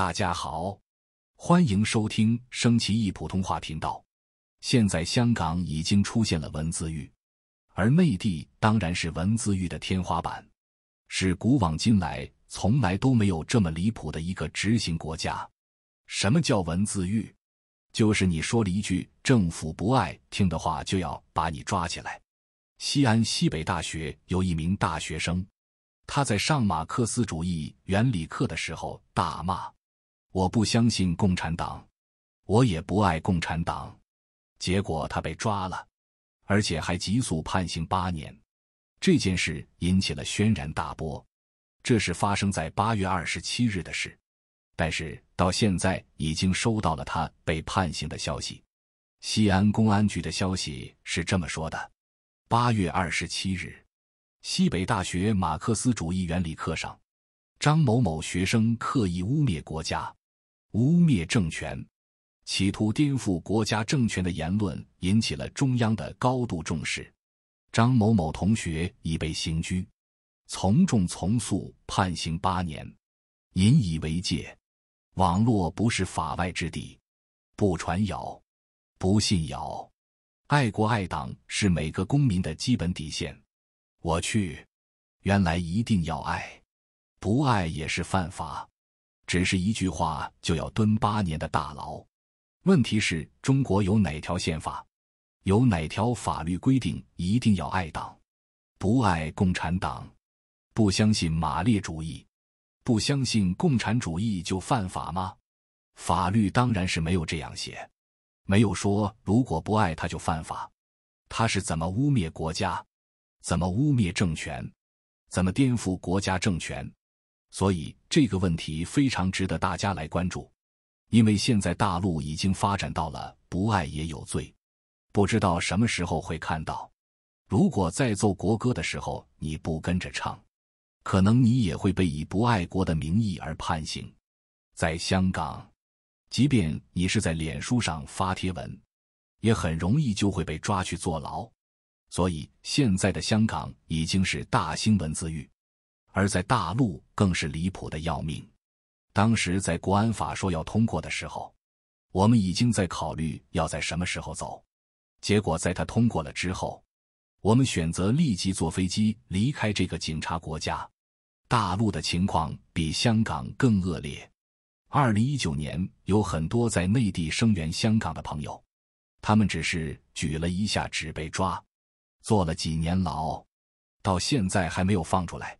大家好，欢迎收听升旗易普通话频道。现在香港已经出现了文字狱，而内地当然是文字狱的天花板，是古往今来从来都没有这么离谱的一个执行国家。什么叫文字狱？就是你说了一句政府不爱听的话，就要把你抓起来。西安西北大学有一名大学生，他在上马克思主义原理课的时候大骂。我不相信共产党，我也不爱共产党。结果他被抓了，而且还急速判刑八年。这件事引起了轩然大波。这是发生在八月二十七日的事，但是到现在已经收到了他被判刑的消息。西安公安局的消息是这么说的：八月二十七日，西北大学马克思主义原理课上，张某某学生刻意污蔑国家。污蔑政权，企图颠覆国家政权的言论引起了中央的高度重视。张某某同学已被刑拘，从重从速判刑八年。引以为戒，网络不是法外之地，不传谣，不信谣。爱国爱党是每个公民的基本底线。我去，原来一定要爱，不爱也是犯法。只是一句话就要蹲八年的大牢，问题是：中国有哪条宪法，有哪条法律规定一定要爱党、不爱共产党、不相信马列主义、不相信共产主义就犯法吗？法律当然是没有这样写，没有说如果不爱他就犯法。他是怎么污蔑国家，怎么污蔑政权，怎么颠覆国家政权？所以这个问题非常值得大家来关注，因为现在大陆已经发展到了不爱也有罪，不知道什么时候会看到，如果在奏国歌的时候你不跟着唱，可能你也会被以不爱国的名义而判刑。在香港，即便你是在脸书上发贴文，也很容易就会被抓去坐牢。所以现在的香港已经是大新闻自愈。而在大陆更是离谱的要命。当时在国安法说要通过的时候，我们已经在考虑要在什么时候走。结果在他通过了之后，我们选择立即坐飞机离开这个警察国家。大陆的情况比香港更恶劣。二零一九年有很多在内地声援香港的朋友，他们只是举了一下纸被抓，坐了几年牢，到现在还没有放出来。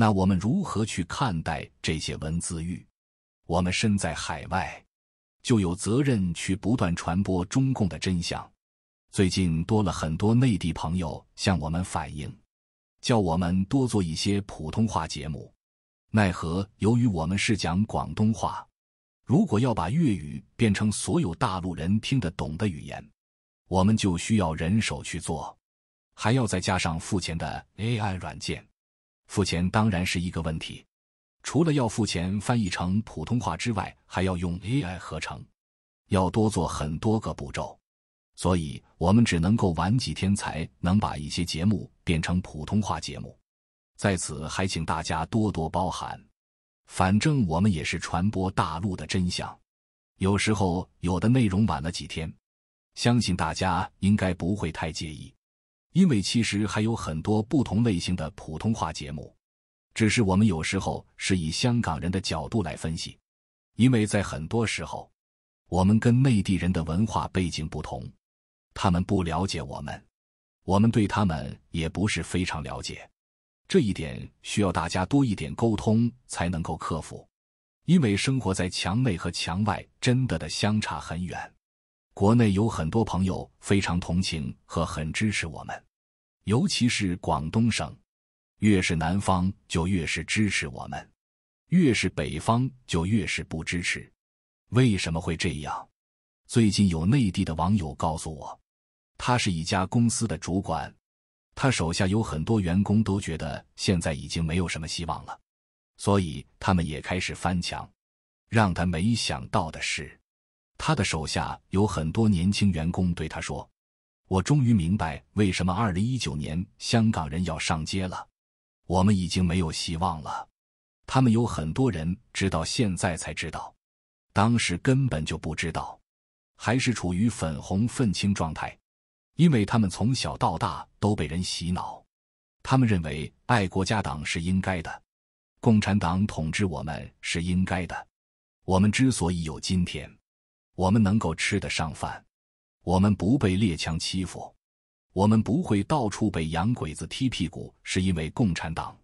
那我们如何去看待这些文字狱？我们身在海外，就有责任去不断传播中共的真相。最近多了很多内地朋友向我们反映，叫我们多做一些普通话节目。奈何由于我们是讲广东话，如果要把粤语变成所有大陆人听得懂的语言，我们就需要人手去做，还要再加上付钱的 AI 软件。付钱当然是一个问题，除了要付钱翻译成普通话之外，还要用 AI 合成，要多做很多个步骤，所以我们只能够晚几天才能把一些节目变成普通话节目，在此还请大家多多包涵，反正我们也是传播大陆的真相，有时候有的内容晚了几天，相信大家应该不会太介意。因为其实还有很多不同类型的普通话节目，只是我们有时候是以香港人的角度来分析，因为在很多时候，我们跟内地人的文化背景不同，他们不了解我们，我们对他们也不是非常了解，这一点需要大家多一点沟通才能够克服，因为生活在墙内和墙外真的的相差很远。国内有很多朋友非常同情和很支持我们，尤其是广东省，越是南方就越是支持我们，越是北方就越是不支持。为什么会这样？最近有内地的网友告诉我，他是一家公司的主管，他手下有很多员工都觉得现在已经没有什么希望了，所以他们也开始翻墙。让他没想到的是。他的手下有很多年轻员工对他说：“我终于明白为什么二零一九年香港人要上街了。我们已经没有希望了。他们有很多人直到现在才知道，当时根本就不知道，还是处于粉红愤青状态，因为他们从小到大都被人洗脑，他们认为爱国家党是应该的，共产党统治我们是应该的。我们之所以有今天。”我们能够吃得上饭，我们不被列强欺负，我们不会到处被洋鬼子踢屁股，是因为共产党。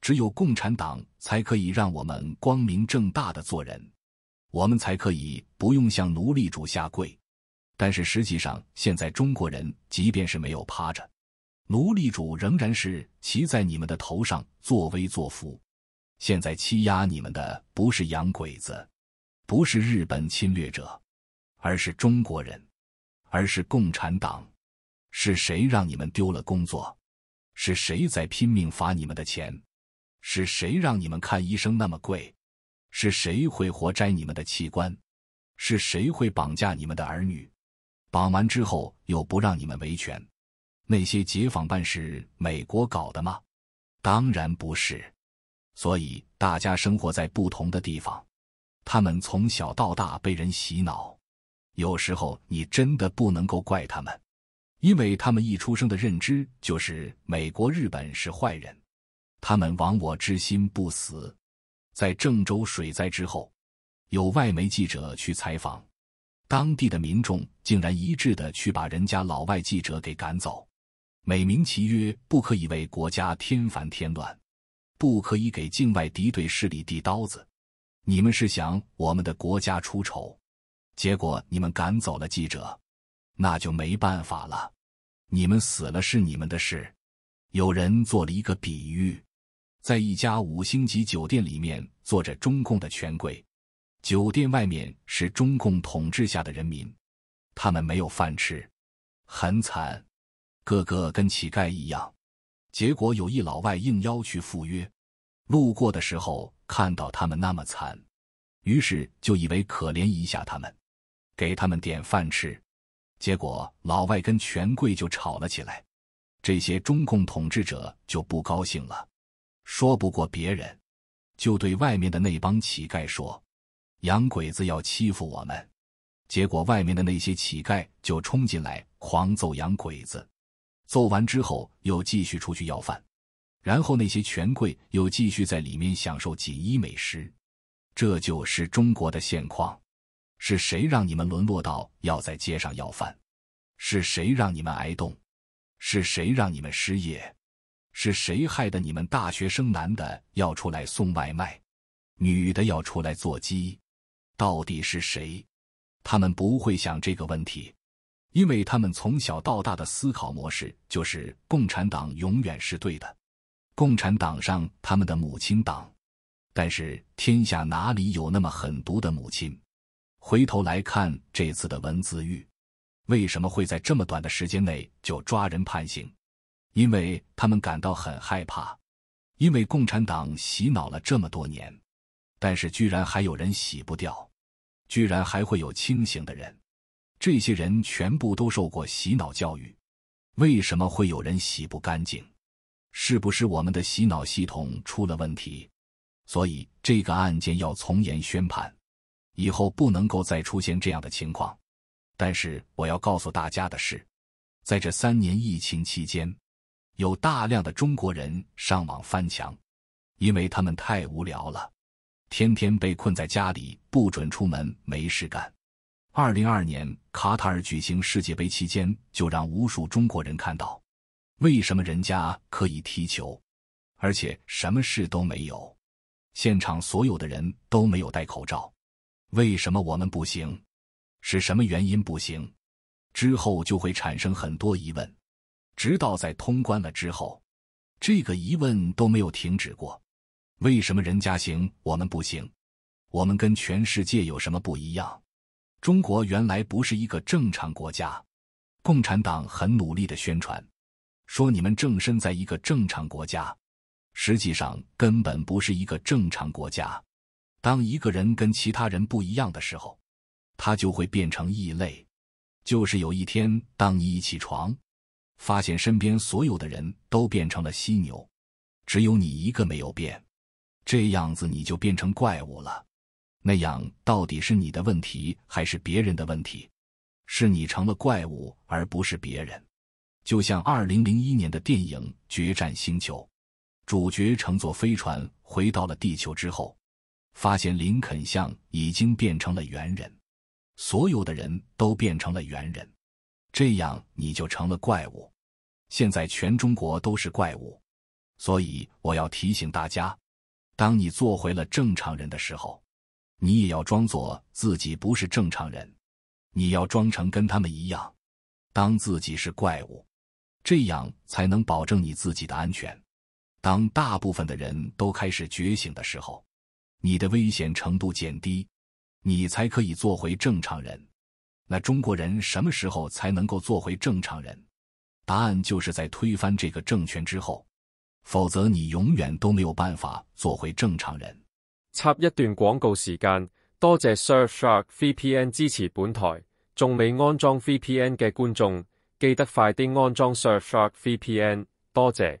只有共产党才可以让我们光明正大的做人，我们才可以不用向奴隶主下跪。但是实际上，现在中国人即便是没有趴着，奴隶主仍然是骑在你们的头上作威作福。现在欺压你们的不是洋鬼子，不是日本侵略者。而是中国人，而是共产党，是谁让你们丢了工作？是谁在拼命罚你们的钱？是谁让你们看医生那么贵？是谁会活摘你们的器官？是谁会绑架你们的儿女？绑完之后又不让你们维权？那些解坊办是美国搞的吗？当然不是。所以大家生活在不同的地方，他们从小到大被人洗脑。有时候你真的不能够怪他们，因为他们一出生的认知就是美国、日本是坏人，他们亡我之心不死。在郑州水灾之后，有外媒记者去采访当地的民众，竟然一致的去把人家老外记者给赶走，美名其曰不可以为国家添烦添乱，不可以给境外敌对势力递刀子，你们是想我们的国家出丑。结果你们赶走了记者，那就没办法了。你们死了是你们的事。有人做了一个比喻，在一家五星级酒店里面坐着中共的权贵，酒店外面是中共统治下的人民，他们没有饭吃，很惨，个个跟乞丐一样。结果有一老外应邀去赴约，路过的时候看到他们那么惨，于是就以为可怜一下他们。给他们点饭吃，结果老外跟权贵就吵了起来，这些中共统治者就不高兴了，说不过别人，就对外面的那帮乞丐说：“洋鬼子要欺负我们。”结果外面的那些乞丐就冲进来狂揍洋鬼子，揍完之后又继续出去要饭，然后那些权贵又继续在里面享受锦衣美食，这就是中国的现况。是谁让你们沦落到要在街上要饭？是谁让你们挨冻？是谁让你们失业？是谁害得你们大学生男的要出来送外卖，女的要出来做鸡？到底是谁？他们不会想这个问题，因为他们从小到大的思考模式就是共产党永远是对的，共产党上他们的母亲党。但是天下哪里有那么狠毒的母亲？回头来看这次的文字狱，为什么会在这么短的时间内就抓人判刑？因为他们感到很害怕，因为共产党洗脑了这么多年，但是居然还有人洗不掉，居然还会有清醒的人。这些人全部都受过洗脑教育，为什么会有人洗不干净？是不是我们的洗脑系统出了问题？所以这个案件要从严宣判。以后不能够再出现这样的情况，但是我要告诉大家的是，在这三年疫情期间，有大量的中国人上网翻墙，因为他们太无聊了，天天被困在家里，不准出门，没事干。二零二年卡塔尔举行世界杯期间，就让无数中国人看到，为什么人家可以踢球，而且什么事都没有，现场所有的人都没有戴口罩。为什么我们不行？是什么原因不行？之后就会产生很多疑问，直到在通关了之后，这个疑问都没有停止过。为什么人家行，我们不行？我们跟全世界有什么不一样？中国原来不是一个正常国家，共产党很努力的宣传，说你们正身在一个正常国家，实际上根本不是一个正常国家。当一个人跟其他人不一样的时候，他就会变成异类。就是有一天，当你一起床，发现身边所有的人都变成了犀牛，只有你一个没有变，这样子你就变成怪物了。那样到底是你的问题还是别人的问题？是你成了怪物，而不是别人。就像二零零一年的电影《决战星球》，主角乘坐飞船回到了地球之后。发现林肯像已经变成了猿人，所有的人都变成了猿人，这样你就成了怪物。现在全中国都是怪物，所以我要提醒大家：当你做回了正常人的时候，你也要装作自己不是正常人，你要装成跟他们一样，当自己是怪物，这样才能保证你自己的安全。当大部分的人都开始觉醒的时候。你的危险程度减低，你才可以做回正常人。那中国人什么时候才能够做回正常人？答案就是在推翻这个政权之后，否则你永远都没有办法做回正常人。插一段广告时间，多谢 Surfshark VPN 支持本台。仲未安装 VPN 的观众，记得快啲安装 Surfshark VPN，多谢。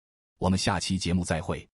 我们下期节目再会。